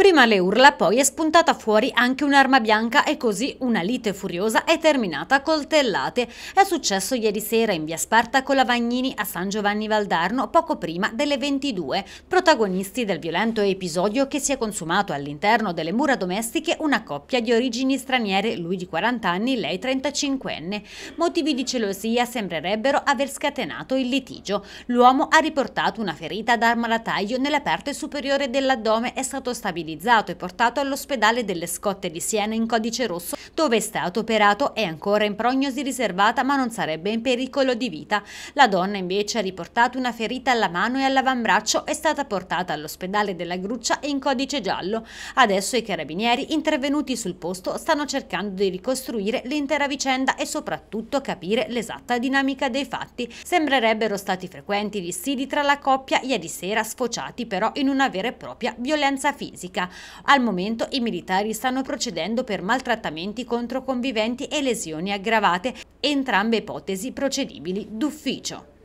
Prima le urla, poi è spuntata fuori anche un'arma bianca e così una lite furiosa è terminata a coltellate. È successo ieri sera in via Spartaco Lavagnini a San Giovanni Valdarno poco prima delle 22, protagonisti del violento episodio che si è consumato all'interno delle mura domestiche una coppia di origini straniere, lui di 40 anni, lei 35enne. Motivi di celosia sembrerebbero aver scatenato il litigio. L'uomo ha riportato una ferita ad arma da taglio nella parte superiore dell'addome, è stato stabilito stabilizzato e portato all'ospedale delle Scotte di Siena in codice rosso, dove è stato operato e ancora in prognosi riservata ma non sarebbe in pericolo di vita. La donna invece ha riportato una ferita alla mano e all'avambraccio, è stata portata all'ospedale della Gruccia in codice giallo. Adesso i carabinieri intervenuti sul posto stanno cercando di ricostruire l'intera vicenda e soprattutto capire l'esatta dinamica dei fatti. Sembrerebbero stati frequenti dissidi tra la coppia ieri sera sfociati però in una vera e propria violenza fisica pubblica. Al momento i militari stanno procedendo per maltrattamenti contro conviventi e lesioni aggravate, entrambe ipotesi procedibili d'ufficio.